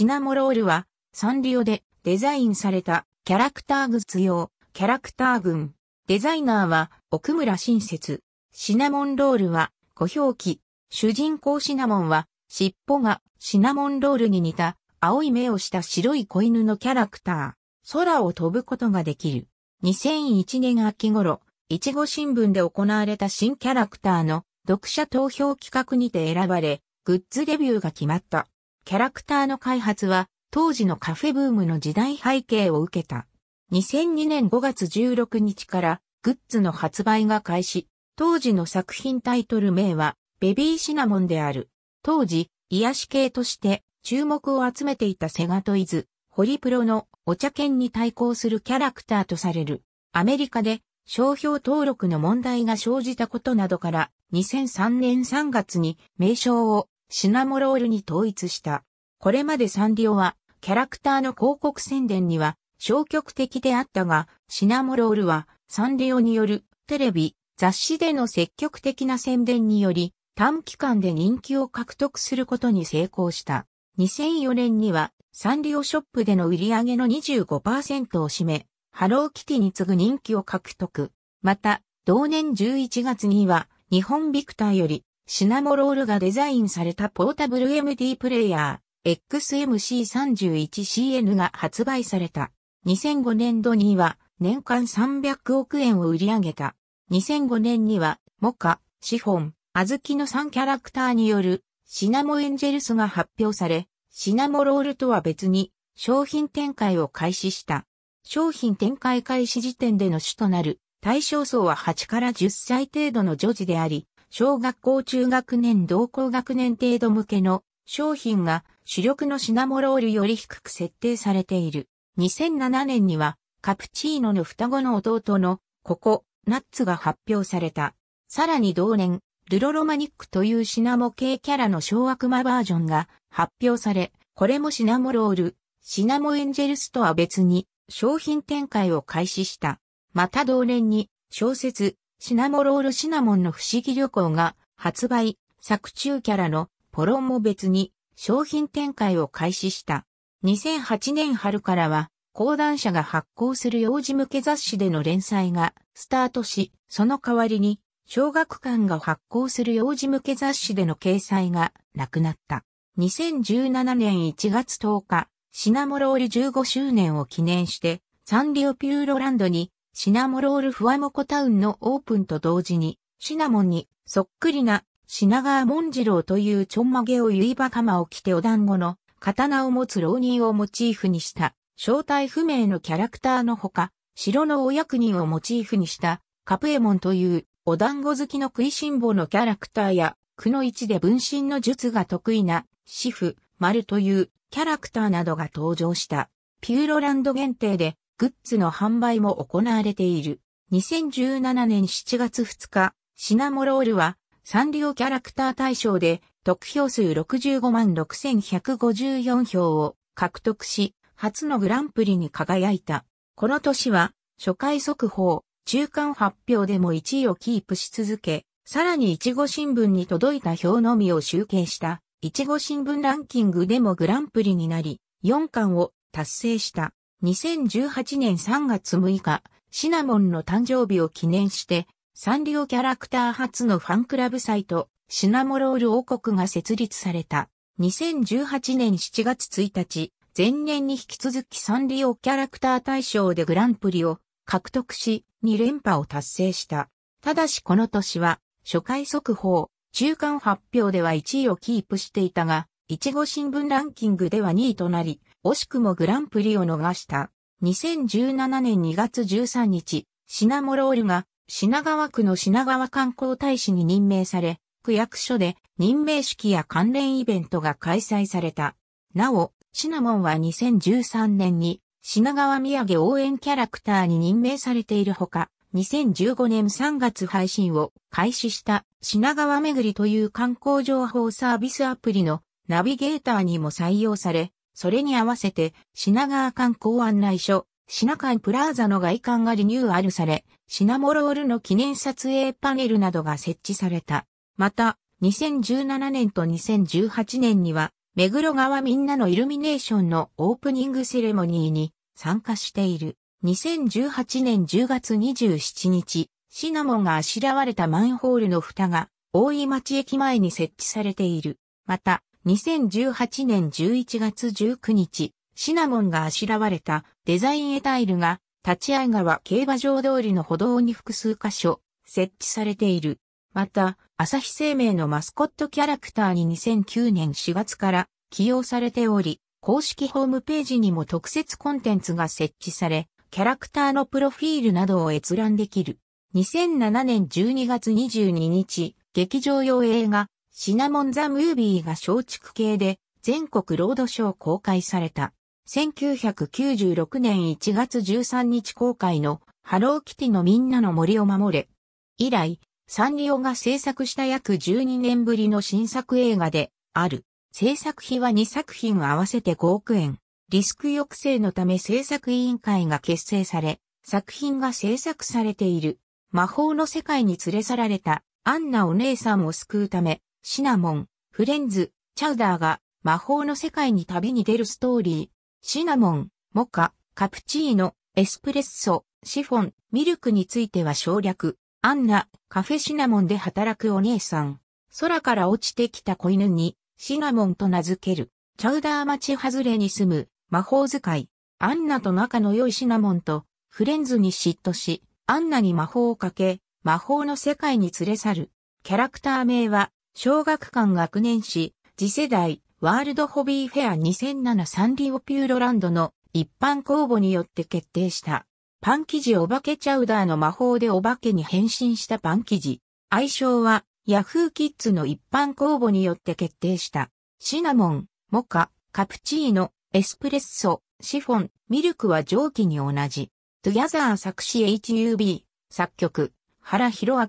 シナモロールは、サンリオでデザインされたキャラクターグッズ用、キャラクター群。デザイナーは奥村新説。シナモンロールはご表記。主人公シナモンは尻尾がシナモンロールに似た青い目をした白い子犬のキャラクター。空を飛ぶことができる。2001年秋頃、いちご新聞で行われた新キャラクターの読者投票企画にて選ばれ、グッズデビューが決まった。キャラクターの開発は当時のカフェブームの時代背景を受けた。2002年5月16日からグッズの発売が開始。当時の作品タイトル名はベビーシナモンである。当時、癒し系として注目を集めていたセガトイズ、ホリプロのお茶犬に対抗するキャラクターとされる。アメリカで商標登録の問題が生じたことなどから2003年3月に名称をシナモロールに統一した。これまでサンリオは、キャラクターの広告宣伝には消極的であったが、シナモロールはサンリオによるテレビ、雑誌での積極的な宣伝により、短期間で人気を獲得することに成功した。2004年にはサンリオショップでの売り上げの25%を占め、ハローキティに次ぐ人気を獲得。また、同年11月には日本ビクターよりシナモロールがデザインされたポータブル MD プレイヤー XMC31CN が発売された。2005年度には年間300億円を売り上げた。2005年にはモカ、シフォン、アズキの3キャラクターによるシナモエンジェルスが発表され、シナモロールとは別に商品展開を開始した。商品展開開始時点での主となる対象層は8から10歳程度の女児であり、小学校中学年同校学年程度向けの商品が主力のシナモロールより低く設定されている。2007年にはカプチーノの双子の弟のココ、ナッツが発表された。さらに同年、ルロロマニックというシナモ系キャラの小悪魔バージョンが発表され、これもシナモロール、シナモエンジェルスとは別に商品展開を開始した。また同年に小説、シナモロールシナモンの不思議旅行が発売、作中キャラのポロンも別に商品展開を開始した。2008年春からは、講談社が発行する幼児向け雑誌での連載がスタートし、その代わりに小学館が発行する幼児向け雑誌での掲載がなくなった。2017年1月10日、シナモロール15周年を記念して、サンリオピューロランドにシナモロールフワモコタウンのオープンと同時に、シナモンにそっくりな品川ジ次郎というちょんまげを結いばまを着てお団子の刀を持つ浪人をモチーフにした正体不明のキャラクターのほか、城のお役人をモチーフにしたカプエモンというお団子好きの食いしん坊のキャラクターや、区の市で分身の術が得意なシフ、マルというキャラクターなどが登場した。ピューロランド限定でグッズの販売も行われている。2017年7月2日、シナモロールはサンリオキャラクター大賞で得票数65万6154票を獲得し、初のグランプリに輝いた。この年は初回速報、中間発表でも1位をキープし続け、さらにいちご新聞に届いた票のみを集計した、いちご新聞ランキングでもグランプリになり、4巻を達成した。2018年3月6日、シナモンの誕生日を記念して、サンリオキャラクター初のファンクラブサイト、シナモロール王国が設立された。2018年7月1日、前年に引き続きサンリオキャラクター大賞でグランプリを獲得し、2連覇を達成した。ただしこの年は、初回速報、中間発表では1位をキープしていたが、いちご新聞ランキングでは2位となり、惜しくもグランプリを逃した。2017年2月13日、シナモロールが品川区の品川観光大使に任命され、区役所で任命式や関連イベントが開催された。なお、シナモンは2013年に品川土産応援キャラクターに任命されているほか、2015年3月配信を開始した品川めぐりという観光情報サービスアプリのナビゲーターにも採用され、それに合わせて、品川観光案内所、品川プラーザの外観がリニューアルされ、品モロールの記念撮影パネルなどが設置された。また、2017年と2018年には、目黒川みんなのイルミネーションのオープニングセレモニーに参加している。2018年10月27日、シナモンがあしらわれたマンホールの蓋が、大井町駅前に設置されている。また、2018年11月19日、シナモンがあしらわれたデザインエタイルが、立い川競馬場通りの歩道に複数箇所設置されている。また、朝日生命のマスコットキャラクターに2009年4月から起用されており、公式ホームページにも特設コンテンツが設置され、キャラクターのプロフィールなどを閲覧できる。2007年12月22日、劇場用映画、シナモン・ザ・ムービーが松竹系で全国ロードショー公開された。1996年1月13日公開のハローキティのみんなの森を守れ。以来、サンリオが制作した約12年ぶりの新作映画である。制作費は2作品合わせて5億円。リスク抑制のため制作委員会が結成され、作品が制作されている。魔法の世界に連れ去られたアンナお姉さんを救うため、シナモン、フレンズ、チャウダーが魔法の世界に旅に出るストーリー。シナモン、モカ、カプチーノ、エスプレッソ、シフォン、ミルクについては省略。アンナ、カフェシナモンで働くお姉さん。空から落ちてきた子犬に、シナモンと名付ける。チャウダー町外れに住む、魔法使い。アンナと仲の良いシナモンと、フレンズに嫉妬し、アンナに魔法をかけ、魔法の世界に連れ去る。キャラクター名は、小学館学年誌、次世代、ワールドホビーフェア2007サンリオピューロランドの一般公募によって決定した。パン生地お化けチャウダーの魔法でお化けに変身したパン生地。愛称はヤフーキッズの一般公募によって決定した。シナモン、モカ、カプチーノ、エスプレッソ、シフォン、ミルクは蒸気に同じ。トゥギャザー作詞 HUB、作曲、原博明、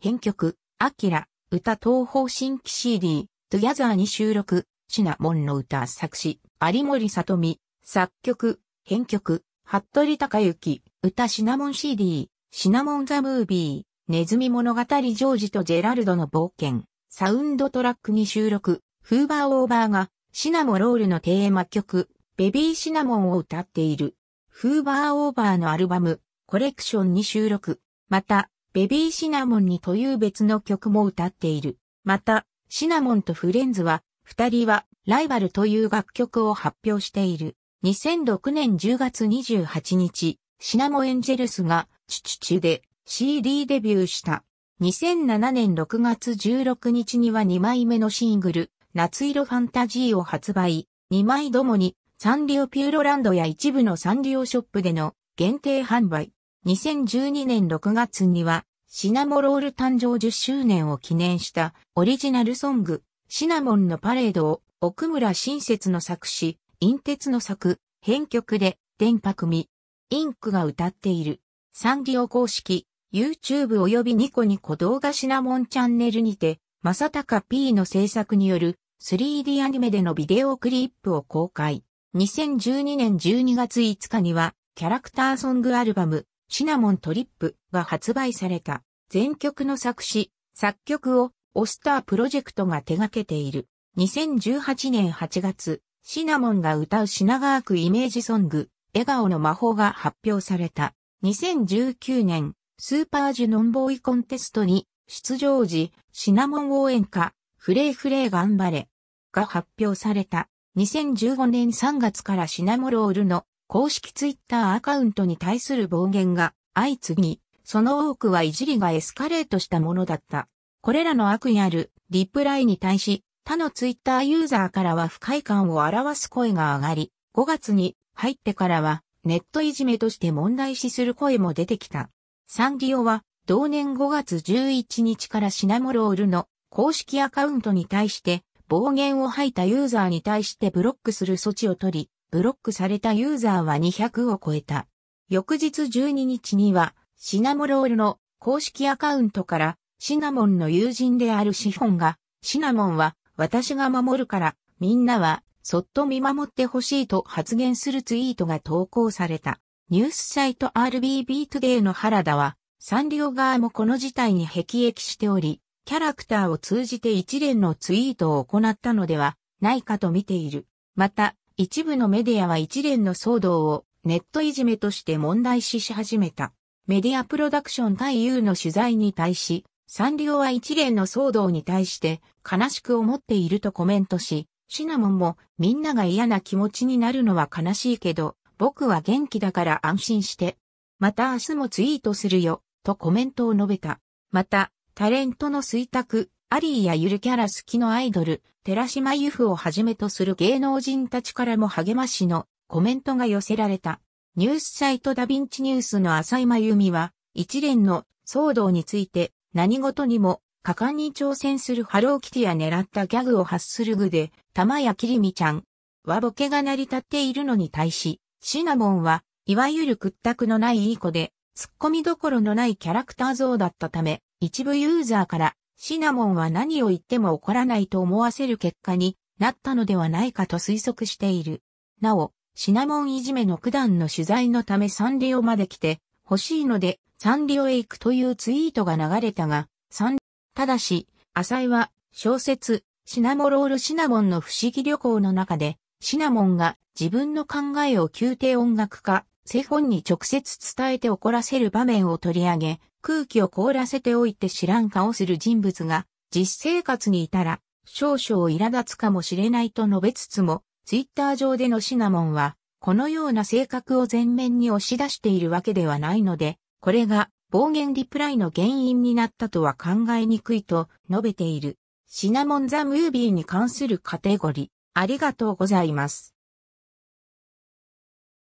編曲、アキラ、歌東方新規 CD、トゥギャザーに収録、シナモンの歌作詞、有森里美、作曲、編曲、服部隆之、歌シナモン CD、シナモンザムービー、ネズミ物語ジョージとジェラルドの冒険、サウンドトラックに収録、フーバーオーバーが、シナモロールのテーマ曲、ベビーシナモンを歌っている、フーバーオーバーのアルバム、コレクションに収録、また、ベビーシナモンにという別の曲も歌っている。また、シナモンとフレンズは、二人はライバルという楽曲を発表している。2006年10月28日、シナモエンジェルスがチュチュチュで CD デビューした。2007年6月16日には2枚目のシングル、夏色ファンタジーを発売。2枚どもにサンリオピューロランドや一部のサンリオショップでの限定販売。2012年6月には、シナモロール誕生10周年を記念したオリジナルソング、シナモンのパレードを奥村新設の作詞、陰鉄の作、編曲で、電波組、インクが歌っている、サンリオ公式、YouTube 及びニコニコ動画シナモンチャンネルにて、正隆 P の制作による 3D アニメでのビデオクリップを公開。2012年12月5日には、キャラクターソングアルバム、シナモントリップが発売された。全曲の作詞、作曲をオスタープロジェクトが手掛けている。2018年8月、シナモンが歌う品川区イメージソング、笑顔の魔法が発表された。2019年、スーパージュノンボーイコンテストに出場時、シナモン応援歌、フレーフレー頑張れが発表された。2015年3月からシナモロールの公式ツイッターアカウントに対する暴言が相次ぎ、その多くはいじりがエスカレートしたものだった。これらの悪意あるリプライに対し、他のツイッターユーザーからは不快感を表す声が上がり、5月に入ってからはネットいじめとして問題視する声も出てきた。サンリオは同年5月11日からシナモロールの公式アカウントに対して暴言を吐いたユーザーに対してブロックする措置を取り、ブロックされたユーザーは200を超えた。翌日12日には、シナモロールの公式アカウントから、シナモンの友人であるシフォンが、シナモンは私が守るから、みんなはそっと見守ってほしいと発言するツイートが投稿された。ニュースサイト RBB トゥデイの原田は、サンリオ側もこの事態に辟易しており、キャラクターを通じて一連のツイートを行ったのではないかと見ている。また、一部のメディアは一連の騒動をネットいじめとして問題視し始めた。メディアプロダクション対 U の取材に対し、サンリオは一連の騒動に対して悲しく思っているとコメントし、シナモンもみんなが嫌な気持ちになるのは悲しいけど、僕は元気だから安心して。また明日もツイートするよ、とコメントを述べた。また、タレントの衰卓。アリーやゆるキャラ好きのアイドル、寺島由布をはじめとする芸能人たちからも励ましのコメントが寄せられた。ニュースサイトダヴィンチニュースの浅井真由美は、一連の騒動について何事にも果敢に挑戦するハローキティや狙ったギャグを発する具で、玉やきりみちゃんはボケが成り立っているのに対し、シナモンは、いわゆる屈託のないいい子で、突っ込みどころのないキャラクター像だったため、一部ユーザーからシナモンは何を言っても怒らないと思わせる結果になったのではないかと推測している。なお、シナモンいじめの九段の取材のためサンリオまで来て欲しいのでサンリオへ行くというツイートが流れたが、サンただし、浅井は小説シナモロールシナモンの不思議旅行の中でシナモンが自分の考えを宮廷音楽家セフォンに直接伝えて怒らせる場面を取り上げ、空気を凍らせておいて知らん顔する人物が、実生活にいたら、少々苛立つかもしれないと述べつつも、ツイッター上でのシナモンは、このような性格を前面に押し出しているわけではないので、これが暴言リプライの原因になったとは考えにくいと述べている。シナモンザムービーに関するカテゴリー、ありがとうございます。